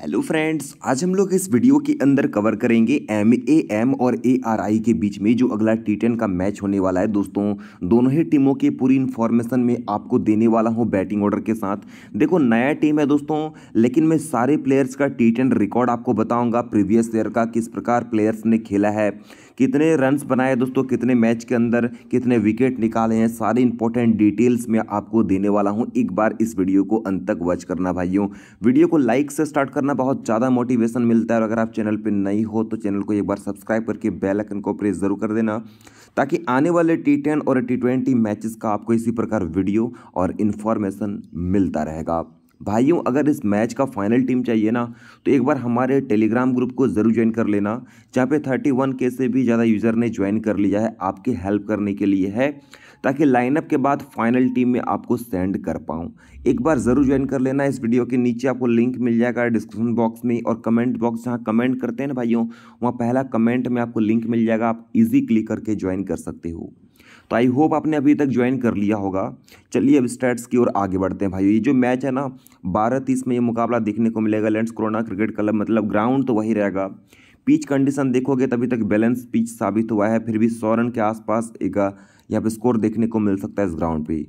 hello friends आज हम लोग इस वीडियो के अंदर कवर करेंगे एम ए एम और ए आर आई के बीच में जो अगला टी टेन का मैच होने वाला है दोस्तों दोनों ही टीमों की पूरी इन्फॉर्मेशन में आपको देने वाला हूं बैटिंग ऑर्डर के साथ देखो नया टीम है दोस्तों लेकिन मैं सारे प्लेयर्स का टी टेन रिकॉर्ड आपको बताऊँगा प्रीवियस ईयर का किस प्रकार प्लेयर्स ने खेला है कितने रन्स बनाए दोस्तों कितने मैच के अंदर कितने विकेट निकाले हैं सारे इंपॉर्टेंट डिटेल्स मैं आपको देने वाला हूँ एक बार इस वीडियो को अंत तक वॉच करना भाइयों वीडियो को लाइक से स्टार्ट करना बहुत ज़्यादा मोटिवेशन मिलता है और अगर आप चैनल पर नहीं हो तो चैनल को एक बार सब्सक्राइब करके बेल आइकन को प्रेस ज़रूर कर देना ताकि आने वाले टी टेन और टी ट्वेंटी मैचेस का आपको इसी प्रकार वीडियो और इन्फॉर्मेशन मिलता रहेगा भाइयों अगर इस मैच का फाइनल टीम चाहिए ना तो एक बार हमारे टेलीग्राम ग्रुप को ज़रूर ज्वाइन कर लेना जहाँ पे थर्टी वन के से भी ज़्यादा यूज़र ने ज्वाइन कर लिया है आपके हेल्प करने के लिए है ताकि लाइनअप के बाद फाइनल टीम में आपको सेंड कर पाऊँ एक बार ज़रूर ज्वाइन कर लेना इस वीडियो के नीचे आपको लिंक मिल जाएगा डिस्क्रिप्शन बॉक्स में और कमेंट बॉक्स जहाँ कमेंट करते हैं ना भाइयों वहाँ पहला कमेंट में आपको लिंक मिल जाएगा आप ईजी क्लिक करके ज्वाइन कर सकते हो तो आई होप आपने अभी तक ज्वाइन कर लिया होगा चलिए अब स्टेट्स की ओर आगे बढ़ते हैं भाई ये जो मैच है ना बारह तीस में ये मुकाबला देखने को मिलेगा लेंड्स कोरोना क्रिकेट क्लब मतलब ग्राउंड तो वही रहेगा पिच कंडीशन देखोगे तभी तक बैलेंस पिच साबित हुआ है फिर भी सौ रन के आसपास एक यहाँ पे स्कोर देखने को मिल सकता है इस ग्राउंड पे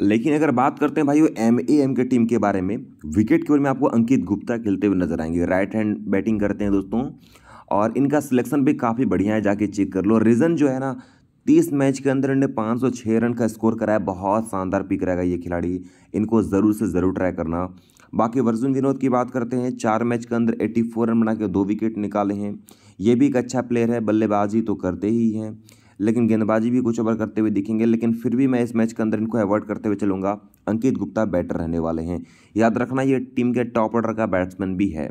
लेकिन अगर बात करते हैं भाई एम ए एम के टीम के बारे में विकेट कीपर में आपको अंकित गुप्ता खेलते हुए नजर आएंगे राइट हैंड बैटिंग करते हैं दोस्तों और इनका सिलेक्शन भी काफ़ी बढ़िया है जाके चेक कर लो रीज़न जो है ना तीस मैच के अंदर इन्हें पाँच सौ छः रन का स्कोर कराया बहुत शानदार पिक रहेगा ये खिलाड़ी इनको ज़रूर से ज़रूर ट्राई करना बाकी वर्जुन विनोद की बात करते हैं चार मैच के अंदर 84 रन बना के दो विकेट निकाले हैं ये भी एक अच्छा प्लेयर है बल्लेबाजी तो करते ही हैं लेकिन गेंदबाजी भी कुछ ओवर करते हुए दिखेंगे लेकिन फिर भी मैं इस मैच के अंदर इनको अवॉइड करते हुए चलूँगा अंकित गुप्ता बैटर रहने वाले हैं याद रखना ये टीम के टॉप ऑर्डर का बैट्समैन भी है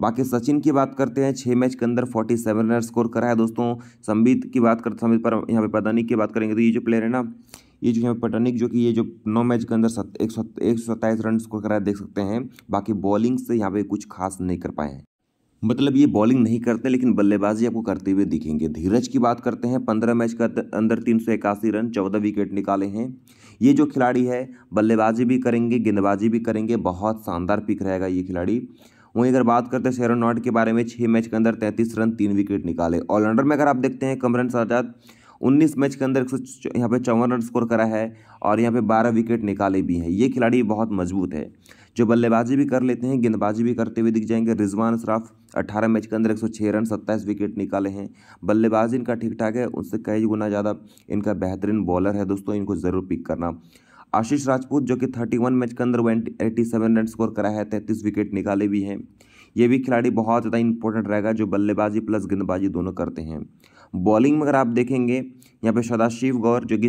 बाकी सचिन की बात करते हैं छः मैच के अंदर फोर्टी सेवन रन स्कोर करा है दोस्तों संबित की बात करते संबित पर यहाँ पे पदानी की बात करेंगे तो ये जो प्लेयर है ना ये जो यहाँ पटनिक जो कि ये जो नौ मैच के अंदर सत, एक सौ सत्ताईस रन स्कोर कराया देख सकते हैं बाकी बॉलिंग से यहाँ पे कुछ खास नहीं कर पाए हैं मतलब ये बॉलिंग नहीं करते लेकिन बल्लेबाजी आपको करते हुए दिखेंगे धीरज की बात करते हैं पंद्रह मैच के अंदर तीन सौ इक्यासी रन चौदह विकेट निकाले हैं ये जो खिलाड़ी है बल्लेबाजी भी करेंगे गेंदबाजी भी करेंगे बहुत शानदार पिक रहेगा ये खिलाड़ी वहीं अगर बात करते हैं शेरोन नॉट के बारे में छः मैच के अंदर तैंतीस रन तीन विकेट निकाले ऑलराउंडर में अगर आप देखते हैं कमरन साजाद 19 मैच के अंदर एक सौ यहाँ पे चौवन रन स्कोर करा है और यहाँ पे 12 विकेट निकाले भी हैं ये खिलाड़ी बहुत मजबूत है जो बल्लेबाजी भी कर लेते हैं गेंदबाजी भी करते हुए दिख जाएंगे रिजवान अशराफ 18 मैच के अंदर 106 रन 27 विकेट निकाले हैं बल्लेबाजी इनका ठीक ठाक है उससे कई गुना ज़्यादा इनका बेहतरीन बॉलर है दोस्तों इनको ज़रूर पिक करना आशीष राजपूत जो कि थर्टी मैच के अंदर one eighty seven run score करा है तैंतीस विकेट निकाले भी हैं ये भी खिलाड़ी बहुत ज़्यादा इंपॉर्टेंट रहेगा जो बल्लेबाजी प्लस गेंदबाजी दोनों करते हैं बॉलिंग में अगर आप देखेंगे यहाँ पे सदाशिव गौर जो कि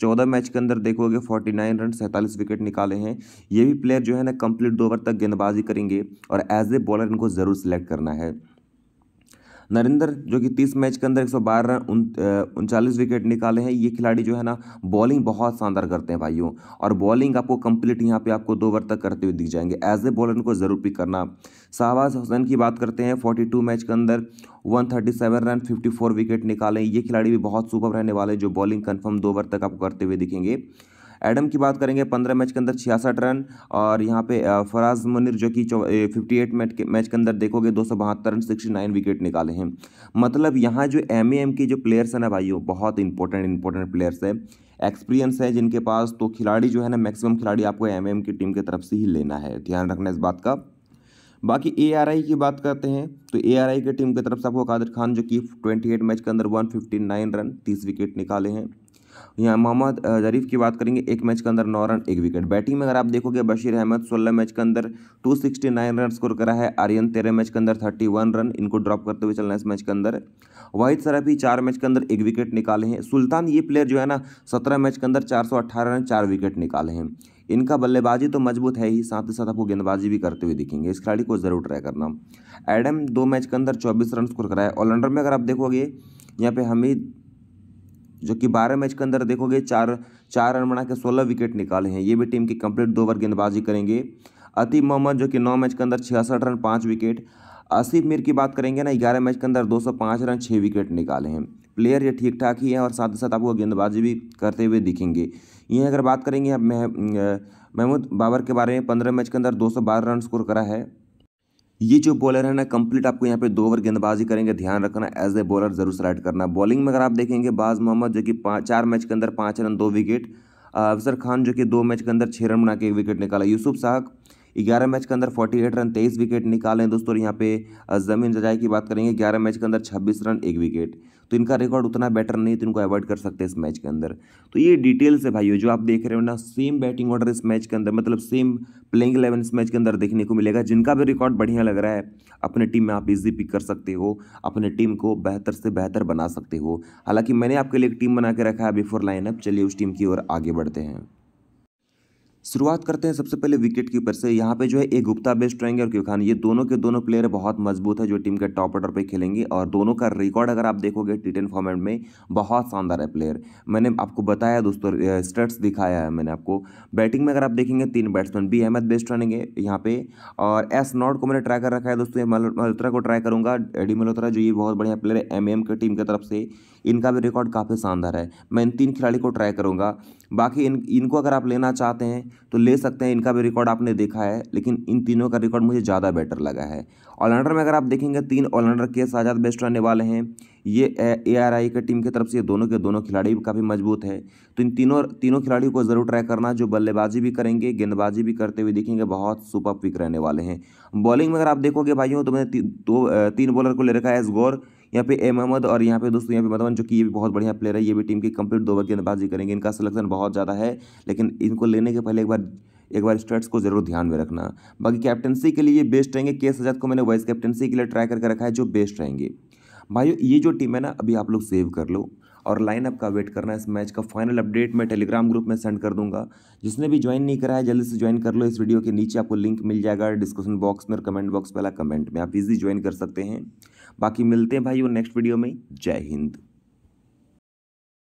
चौदह मैच के अंदर देखोगे फोर्टी नाइन रन सैंतालीस विकेट निकाले हैं ये भी प्लेयर जो है ना कंप्लीट दो ओवर तक गेंदबाजी करेंगे और एज ए बॉलर इनको ज़रूर सेलेक्ट करना है नरेंद्र जो कि तीस मैच के अंदर एक सौ रन उनचालीस विकेट निकाले हैं ये खिलाड़ी जो है ना बॉलिंग बहुत शानदार करते हैं भाइयों और बॉलिंग आपको कंप्लीट यहाँ पे आपको दो ओवर तक करते हुए दिख जाएंगे एज ए बॉलर को जरूर पिक करना शाहबाज हुसैन की बात करते हैं फोर्टी टू मैच के अंदर 137 रन 54 विकेट निकाले ये खिलाड़ी भी बहुत सुपर रहने वाले जो बॉलिंग कन्फर्म दो ओवर तक आपको करते हुए दिखेंगे एडम की बात करेंगे पंद्रह मैच के अंदर छियासठ रन और यहाँ पे फराज मुनिर जो कि फिफ्टी एट मैच के मैच के अंदर देखोगे दो सौ बहत्तर रन सिक्सटी नाइन विकेट निकाले हैं मतलब यहाँ जो एम एम के जो प्लेयर्स हैं ना भाइयों बहुत इंपॉर्टेंट इंपॉर्टेंट प्लेयर्स है एक्सपीरियंस है जिनके पास तो खिलाड़ी जो है ना मैक्सिमम खिलाड़ी आपको एम एम की टीम की तरफ से ही लेना है ध्यान रखना इस बात का बाकी ए आर आई की बात करते हैं तो ए आर आई की टीम की तरफ से आपको कादिर खान जो कि ट्वेंटी एट मैच के अंदर वन फिफ्टी नाइन रन तीस विकेट निकाले हैं यहाँ मोहम्मद जरीफ की बात करेंगे एक मैच के अंदर नौ रन एक विकेट बैटिंग में अगर आप देखोगे बशीर अहमद सोलह मैच के अंदर two sixty nine run score करा है आर्यन तेरह मैच के अंदर थर्टी वन रन इनको ड्रॉप करते हुए चलना है इस मैच के अंदर वाहिद सराफी चार मैच के अंदर एक विकेट निकाले हैं सुल्तान ये प्लेयर जो है ना सत्रह मैच के अंदर चार सौ अट्ठारह रन चार विकेट निकाले हैं इनका बल्लेबाजी तो मजबूत है ही साथ ही साथ आपको गेंदबाजी भी करते हुए दिखेंगे इस खिलाड़ी को जरूर ट्राई करना एडम दो मैच के अंदर चौबीस रन स्कोर कराए ऑलराउंडर में अगर आप देखोगे यहाँ पे हमीद जो कि बारह मैच के अंदर देखोगे चार चार रन बना के सोलह विकेट निकाले हैं ये भी टीम की कंप्लीट दो ओवर गेंदबाजी करेंगे अतिब मोहम्मद जो कि नौ मैच के अंदर छियासठ रन पाँच विकेट आसिफ मीर की बात करेंगे ना ग्यारह मैच के अंदर दो सौ पाँच रन छः विकेट निकाले हैं प्लेयर ये ठीक ठाक ही हैं और साथ ही साथ आपको गेंदबाजी भी करते हुए दिखेंगे यहीं अगर बात करेंगे अब महमूद बाबर के बारे में पंद्रह मैच के अंदर दो सौ बारह रन स्कोर करा है ये जो बॉलर है ना कंप्लीट आपको यहाँ पे दो ओवर गेंदबाजी करेंगे ध्यान रखना एज ए बॉलर जरूर सेलेक्ट करना बॉलिंग में अगर आप देखेंगे बाज मोहम्मद जो कि चार मैच के अंदर पाँच रन दो विकेट अफसर खान जो कि दो मैच के अंदर छः रन बना के एक विकेट निकाला यूसुफ साहब ग्यारह मैच के अंदर फोर्टी एट रन तेईस विकेट निकाले दोस्तों यहाँ पे ज़मीन जजाई की बात करेंगे ग्यारह मैच के अंदर छब्बीस रन एक विकेट तो इनका रिकॉर्ड उतना बेटर नहीं तो इनको अवॉइड कर सकते हैं इस मैच के अंदर तो ये डिटेल्स है भाइयों जो आप देख रहे हो ना सेम बैटिंग ऑर्डर इस मैच के अंदर मतलब सेम प्लेइंग इलेवन इस मैच के अंदर देखने को मिलेगा जिनका भी रिकॉर्ड बढ़िया लग रहा है अपने टीम में आप ईजी पिक कर सकते हो अपने टीम को बेहतर से बेहतर बना सकते हो हालांकि मैंने आपके लिए एक टीम बना के रखा है बिफोर लाइनअप चलिए उस टीम की ओर आगे बढ़ते हैं शुरुआत करते हैं सबसे पहले विकेट कीपर से यहाँ पे जो है ए गुप्ता बेस्ट रहेंगे और क्यूखान ये दोनों के दोनों प्लेयर बहुत मजबूत है जो टीम के टॉप ऑर्डर पे खेलेंगे और दोनों का रिकॉर्ड अगर आप देखोगे टी टेन फॉर्मेट में बहुत शानदार है प्लेयर मैंने आपको बताया दोस्तों स्टेट्स दिखाया है मैंने आपको बैटिंग में अगर आप देखेंगे तीन बैट्समैन बी अहमद बेस्ट रहेंगे यहाँ पे और एस नॉट को मैंने ट्राई कर रखा है दोस्तों मल्होत्रा को ट्राई करूँगा डी मल्होत्रा जो ये बहुत बढ़िया प्लेयर है एम के टीम की तरफ से इनका भी रिकॉर्ड काफ़ी शानदार है मैं इन तीन खिलाड़ी को ट्राई करूँगा बाकी इन इनको अगर आप लेना चाहते हैं तो ले सकते हैं इनका भी रिकॉर्ड आपने देखा है लेकिन इन तीनों का रिकॉर्ड मुझे ज़्यादा बेटर लगा है ऑलराउंडर में अगर आप देखेंगे तीन ऑलराउंडर के आज़ाद बेस्ट रहने वाले हैं ये ए आर आई के टीम की तरफ से दोनों के दोनों खिलाड़ी भी काफ़ी मजबूत है तो इन तीनों तीनों खिलाड़ियों को ज़रूर ट्राई करना जो बल्लेबाजी भी करेंगे गेंदबाजी भी करते हुए देखेंगे बहुत सुपर पिक रहने वाले हैं बॉलिंग में अगर आप देखोगे भाइयों तो मैंने दो तीन बॉलर को ले रखा है एस गौर यहाँ पे एम अहमद और यहाँ पे दोस्तों यहाँ पे मधवन जो कि ये भी बहुत बढ़िया प्लेयर है ये भी टीम की कंप्लीट दो ओवर गेंदबाजी करेंगे इनका सिलेक्शन बहुत ज़्यादा है लेकिन इनको लेने के पहले एक बार एक बार स्टेट्स को जरूर ध्यान में रखना बाकी कैप्टनसी के लिए बेस्ट रहेंगे के एस को मैंने वाइस कैप्टनसी के लिए ट्राई करके रखा है जो बेस्ट रहेंगे भाई ये जो टीम है ना अभी आप लोग सेव कर लो और लाइनअप का वेट करना है इस मैच का फाइनल अपडेट मैं टेलीग्राम ग्रुप में सेंड कर दूंगा जिसने भी ज्वाइन नहीं करा है जल्दी से ज्वाइन कर लो इस वीडियो के नीचे आपको लिंक मिल जाएगा डिस्क्रिप्शन बॉक्स में और कमेंट बॉक्स वाला कमेंट में आप इजी ज्वाइन कर सकते हैं बाकी मिलते हैं भाई वो नेक्स्ट वीडियो में जय हिंद